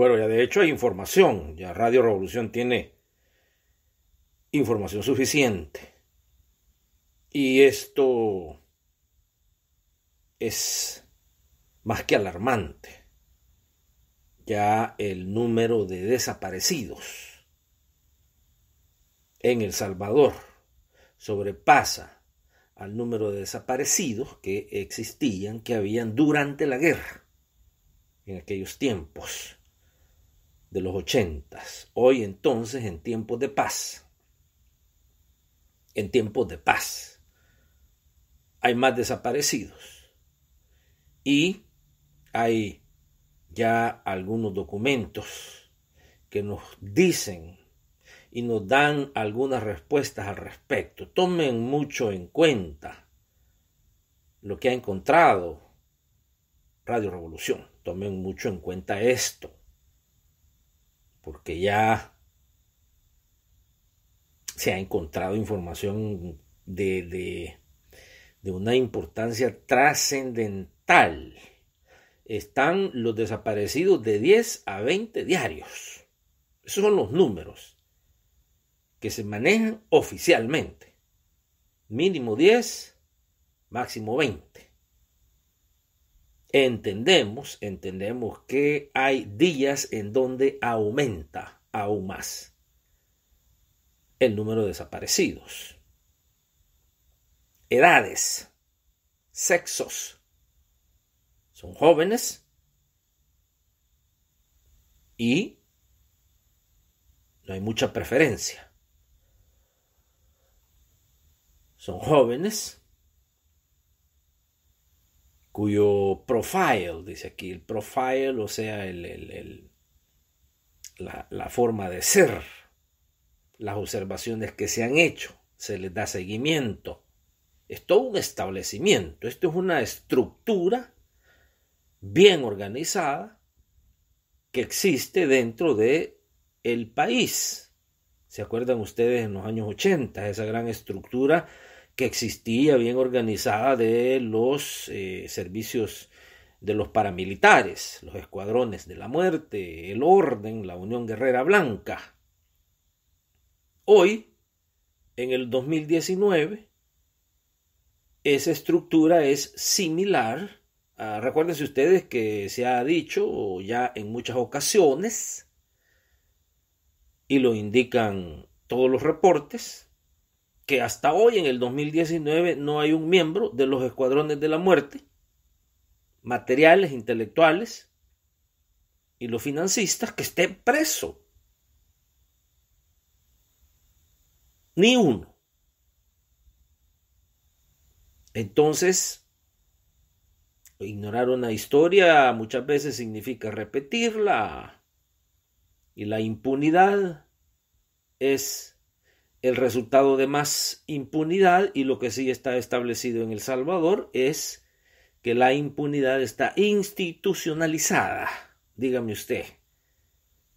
Bueno, ya de hecho hay información, ya Radio Revolución tiene información suficiente. Y esto es más que alarmante. Ya el número de desaparecidos en El Salvador sobrepasa al número de desaparecidos que existían, que habían durante la guerra, en aquellos tiempos de los ochentas. Hoy entonces en tiempos de paz. En tiempos de paz. Hay más desaparecidos. Y hay ya algunos documentos que nos dicen y nos dan algunas respuestas al respecto. Tomen mucho en cuenta lo que ha encontrado Radio Revolución. Tomen mucho en cuenta esto porque ya se ha encontrado información de, una importancia trascendental. Están los desaparecidos de 10 a 20 diarios. Esos son los números que se manejan oficialmente. Mínimo 10, máximo 20 entendemos, entendemos que hay días en donde aumenta aún más el número de desaparecidos. Edades, sexos. Son jóvenes y no hay mucha preferencia. Son jóvenes cuyo profile, dice aquí, el profile, o sea, el, la, forma de ser, las observaciones que se han hecho, se les da seguimiento. Es todo un establecimiento, esto es una estructura bien organizada que existe dentro de el país. ¿Se acuerdan ustedes en los años 80 esa gran estructura que existía bien organizada de los eh, servicios de los paramilitares, los escuadrones de la muerte, el orden, la Unión Guerrera Blanca. Hoy, en el 2019, esa estructura es similar. Recuerden recuérdense ustedes que se ha dicho ya en muchas ocasiones, y lo indican todos los reportes, que hasta hoy, en el 2019, no hay un miembro de los escuadrones de la muerte, materiales, intelectuales y los financistas que esté preso. Ni uno. Entonces, ignorar una historia muchas veces significa repetirla. Y la impunidad es el resultado de más impunidad y lo que sí está establecido en El Salvador es que la impunidad está institucionalizada. Dígame usted,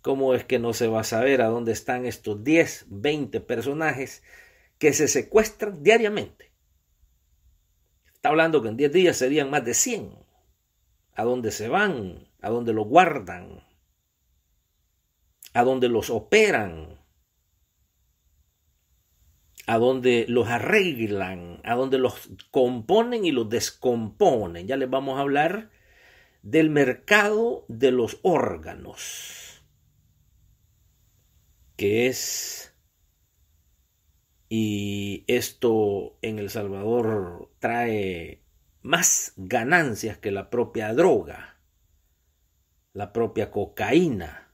¿cómo es que no se va a saber a dónde están estos 10, 20 personajes que se secuestran diariamente? Está hablando que en 10 días serían más de 100. ¿A dónde se van? ¿A dónde los guardan? ¿A dónde los operan? a donde los arreglan, a donde los componen y los descomponen. Ya les vamos a hablar del mercado de los órganos, que es, y esto en El Salvador trae más ganancias que la propia droga, la propia cocaína,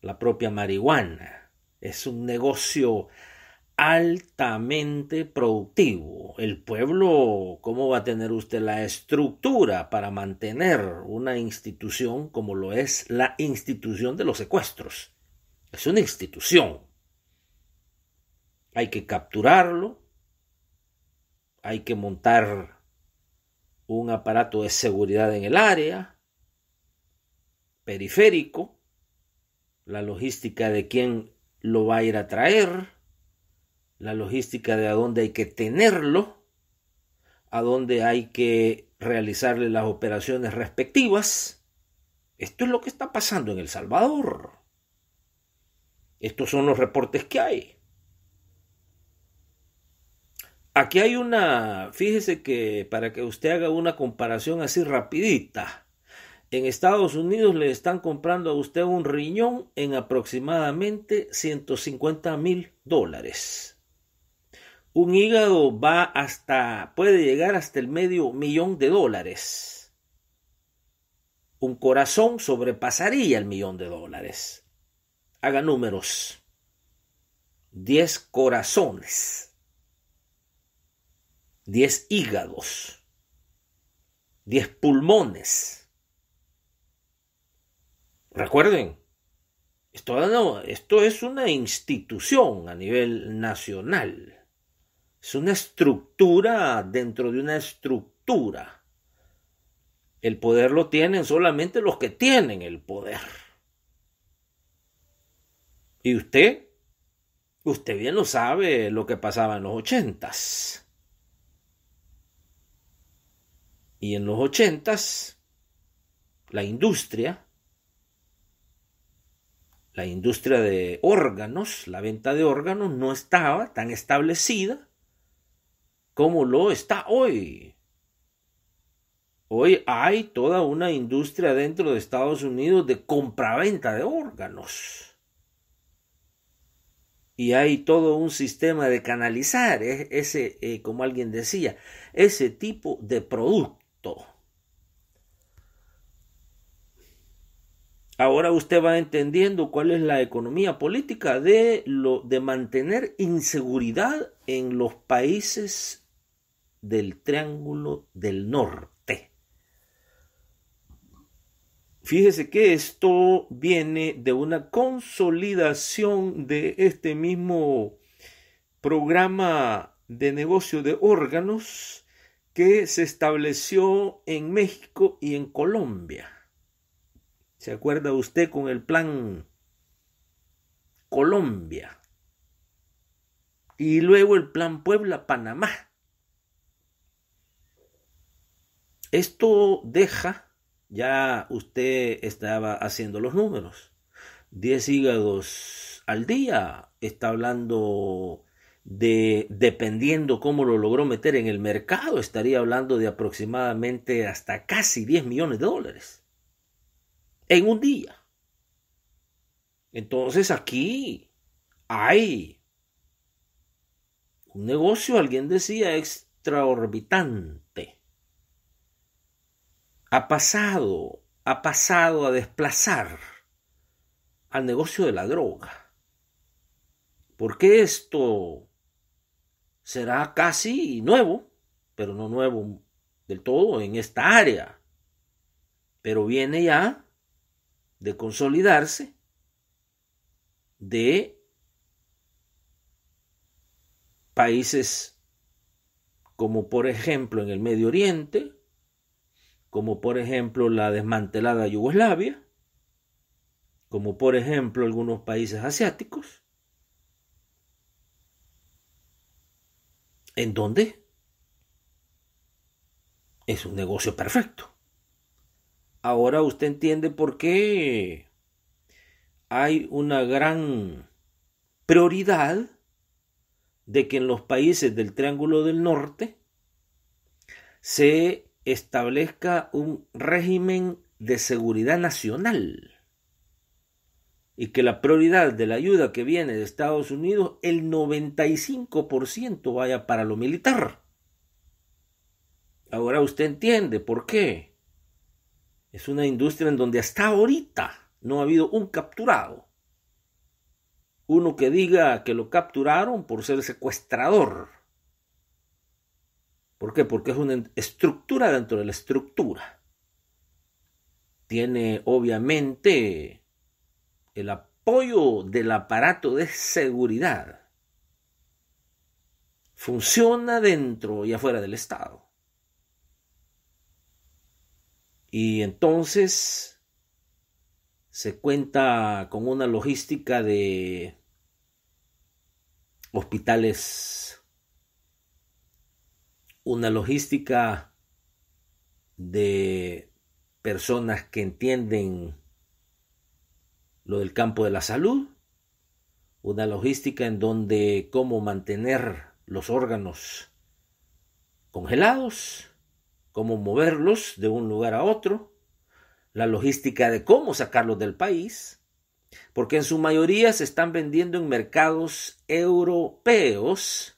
la propia marihuana. Es un negocio altamente productivo. El pueblo, ¿cómo va a tener usted la estructura para mantener una institución como lo es la institución de los secuestros? Es una institución. Hay que capturarlo, hay que montar un aparato de seguridad en el área, periférico, la logística de quién lo va a ir a traer, la logística de a dónde hay que tenerlo, a dónde hay que realizarle las operaciones respectivas. Esto es lo que está pasando en El Salvador. Estos son los reportes que hay. Aquí hay una, fíjese que para que usted haga una comparación así rapidita, en Estados Unidos le están comprando a usted un riñón en aproximadamente 150 mil dólares. Un hígado va hasta, puede llegar hasta el medio millón de dólares. Un corazón sobrepasaría el millón de dólares. Haga números. Diez corazones. Diez hígados. Diez pulmones. Recuerden, esto es una institución a nivel nacional. Es una estructura dentro de una estructura. El poder lo tienen solamente los que tienen el poder. ¿Y usted? Usted bien lo sabe lo que pasaba en los ochentas. Y en los ochentas, la industria, la industria de órganos, la venta de órganos no estaba tan establecida ¿Cómo lo está hoy. Hoy hay toda una industria dentro de Estados Unidos de compraventa de órganos. Y hay todo un sistema de canalizar eh, ese, eh, como alguien decía, ese tipo de producto. Ahora usted va entendiendo cuál es la economía política de, lo, de mantener inseguridad en los países del Triángulo del Norte. Fíjese que esto viene de una consolidación de este mismo programa de negocio de órganos que se estableció en México y en Colombia. ¿Se acuerda usted con el plan Colombia? Y luego el plan Puebla-Panamá Esto deja, ya usted estaba haciendo los números, 10 hígados al día, está hablando de, dependiendo cómo lo logró meter en el mercado, estaría hablando de aproximadamente hasta casi 10 millones de dólares en un día. Entonces aquí hay un negocio, alguien decía, extraorbitante ha pasado, ha pasado a desplazar al negocio de la droga. Porque esto será casi nuevo, pero no nuevo del todo en esta área. Pero viene ya de consolidarse, de países como por ejemplo en el Medio Oriente, como por ejemplo la desmantelada Yugoslavia, como por ejemplo algunos países asiáticos, en dónde? es un negocio perfecto. Ahora usted entiende por qué hay una gran prioridad de que en los países del Triángulo del Norte se establezca un régimen de seguridad nacional y que la prioridad de la ayuda que viene de Estados Unidos, el 95% vaya para lo militar. Ahora usted entiende por qué. Es una industria en donde hasta ahorita no ha habido un capturado. Uno que diga que lo capturaron por ser secuestrador ¿Por qué? Porque es una estructura dentro de la estructura. Tiene obviamente el apoyo del aparato de seguridad. Funciona dentro y afuera del Estado. Y entonces se cuenta con una logística de hospitales una logística de personas que entienden lo del campo de la salud, una logística en donde cómo mantener los órganos congelados, cómo moverlos de un lugar a otro, la logística de cómo sacarlos del país, porque en su mayoría se están vendiendo en mercados europeos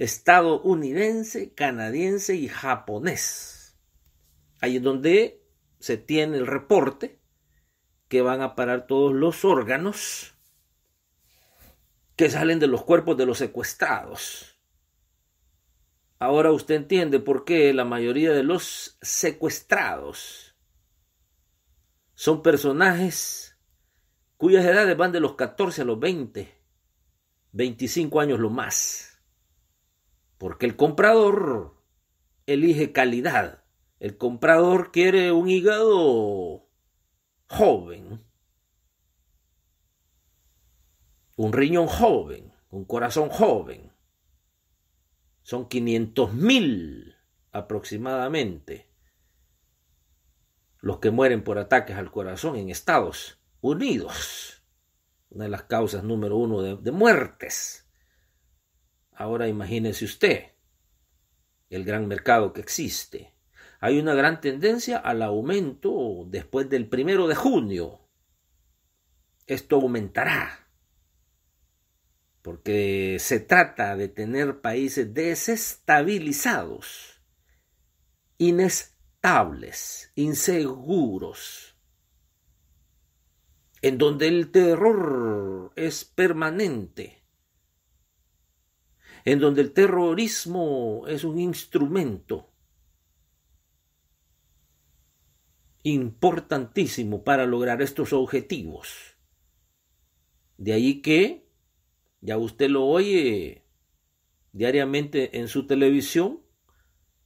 estadounidense, canadiense y japonés. Ahí es donde se tiene el reporte que van a parar todos los órganos que salen de los cuerpos de los secuestrados. Ahora usted entiende por qué la mayoría de los secuestrados son personajes cuyas edades van de los 14 a los 20, 25 años lo más. Porque el comprador elige calidad. El comprador quiere un hígado joven, un riñón joven, un corazón joven. Son 500.000 mil aproximadamente los que mueren por ataques al corazón en Estados Unidos. Una de las causas número uno de muertes Ahora imagínese usted el gran mercado que existe. Hay una gran tendencia al aumento después del primero de junio. Esto aumentará porque se trata de tener países desestabilizados, inestables, inseguros, en donde el terror es permanente en donde el terrorismo es un instrumento importantísimo para lograr estos objetivos. De ahí que, ya usted lo oye diariamente en su televisión,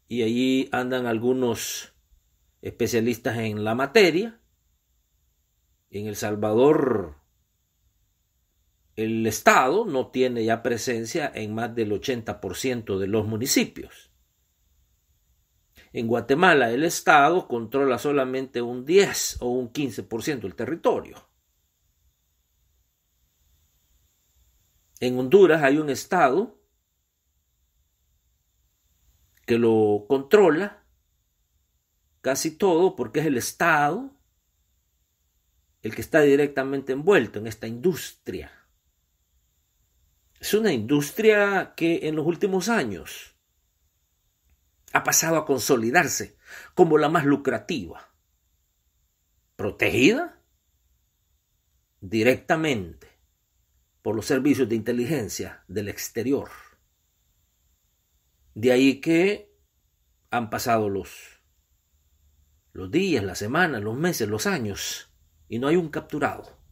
y allí andan algunos especialistas en la materia. En El Salvador el Estado no tiene ya presencia en más del 80% de los municipios. En Guatemala el Estado controla solamente un 10 o un 15% del territorio. En Honduras hay un Estado que lo controla casi todo porque es el Estado el que está directamente envuelto en esta industria es una industria que en los últimos años ha pasado a consolidarse como la más lucrativa, protegida directamente por los servicios de inteligencia del exterior. De ahí que han pasado los, los días, las semanas, los meses, los años, y no hay un capturado.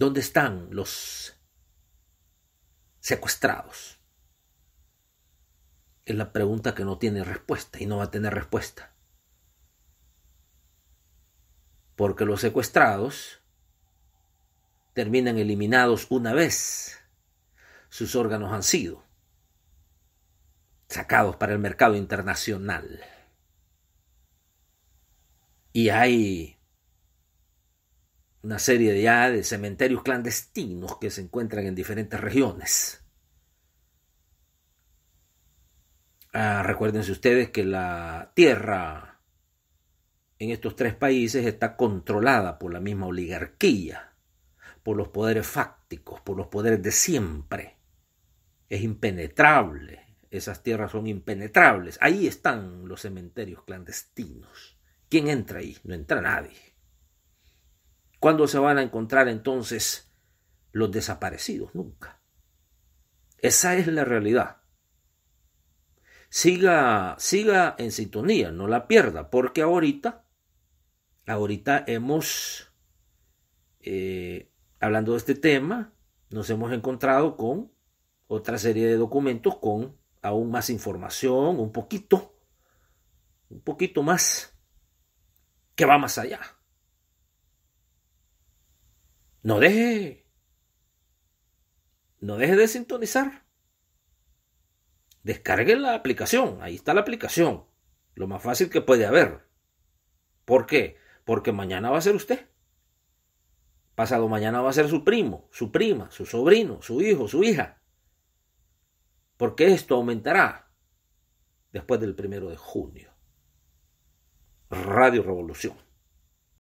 ¿Dónde están los secuestrados? Es la pregunta que no tiene respuesta y no va a tener respuesta. Porque los secuestrados terminan eliminados una vez sus órganos han sido sacados para el mercado internacional. Y hay una serie ya de cementerios clandestinos que se encuentran en diferentes regiones. Ah, recuérdense ustedes que la tierra en estos tres países está controlada por la misma oligarquía, por los poderes fácticos, por los poderes de siempre. Es impenetrable, esas tierras son impenetrables. Ahí están los cementerios clandestinos. ¿Quién entra ahí? No entra nadie. ¿Cuándo se van a encontrar entonces los desaparecidos? Nunca. Esa es la realidad. Siga, siga en sintonía, no la pierda, porque ahorita, ahorita hemos, eh, hablando de este tema, nos hemos encontrado con otra serie de documentos con aún más información, un poquito, un poquito más que va más allá no deje, no deje de sintonizar. Descargue la aplicación, ahí está la aplicación, lo más fácil que puede haber. ¿Por qué? Porque mañana va a ser usted. Pasado mañana va a ser su primo, su prima, su sobrino, su hijo, su hija. Porque esto aumentará después del primero de junio. Radio Revolución.